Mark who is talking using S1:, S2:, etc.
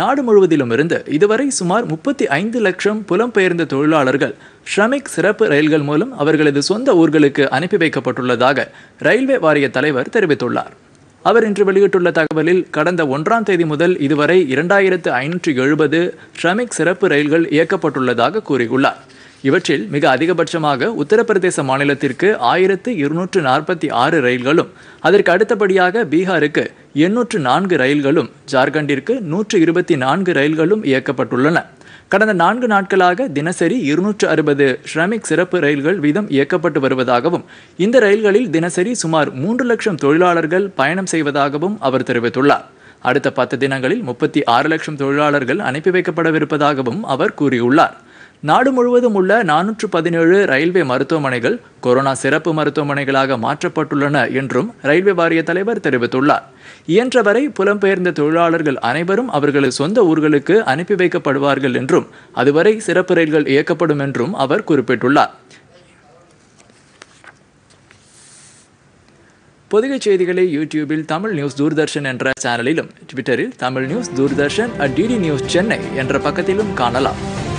S1: நாடு முழுவதிலும் இருந்து இதுவரை சுமார் முப்பத்தி ஐந்து லட்சம் புலம்பெயர்ந்த தொழிலாளர்கள் ஷ்ரமிக் சிறப்பு ரயில்கள் மூலம் அவர்களது சொந்த ஊர்களுக்கு அனுப்பி வைக்கப்பட்டுள்ளதாக ரயில்வே வாரிய தலைவர் தெரிவித்துள்ளார் அவர் இன்று வெளியிட்டுள்ள தகவலில் கடந்த ஒன்றாம் தேதி முதல் இதுவரை இரண்டாயிரத்து ஐநூற்றி எழுபது ஷ்ரமிக் சிறப்பு ரயில்கள் இயக்கப்பட்டுள்ளதாக கூறியுள்ளார் இவற்றில் மிக அதிகபட்சமாக உத்தரப்பிரதேச மாநிலத்திற்கு ஆயிரத்து இருநூற்று நாற்பத்தி ஆறு ரயில்களும் அதற்கு அடுத்தபடியாக பீகாருக்கு எண்ணூற்று நான்கு ரயில்களும் ஜார்க்கண்டிற்கு நூற்று இருபத்தி நான்கு ரயில்களும் இயக்கப்பட்டுள்ளன கடந்த நான்கு நாட்களாக தினசரி இருநூற்று அறுபது ஷ்ரமிக் சிறப்பு ரயில்கள் வீதம் இயக்கப்பட்டு வருவதாகவும் இந்த ரயில்களில் தினசரி சுமார் மூன்று லட்சம் தொழிலாளர்கள் பயணம் செய்வதாகவும் அவர் தெரிவித்துள்ளார் அடுத்த பத்து தினங்களில் முப்பத்தி ஆறு லட்சம் தொழிலாளர்கள் அனுப்பி வைக்கப்படவிருப்பதாகவும் அவர் கூறியுள்ளார் நாடு முழுவதும் உள்ள நானூற்று பதினேழு ரயில்வே மருத்துவமனைகள் கொரோனா சிறப்பு மருத்துவமனைகளாக மாற்றப்பட்டுள்ளன என்றும் ரயில்வே வாரிய தலைவர் தெரிவித்துள்ளார் இயன்றவரை புலம்பெயர்ந்த தொழிலாளர்கள் அனைவரும் அவர்களது சொந்த ஊர்களுக்கு அனுப்பி வைக்கப்படுவார்கள் என்றும் அதுவரை சிறப்பு ரயில்கள் இயக்கப்படும் என்றும் அவர் குறிப்பிட்டுள்ளார் பொதுகைச் செய்திகளை யூடியூபில் தமிழ் நியூஸ் தூர்தர்ஷன் என்ற சேனலிலும் ட்விட்டரில் Tamil news Doordarshan at DD news Chennai என்ற பக்கத்திலும் காணலாம்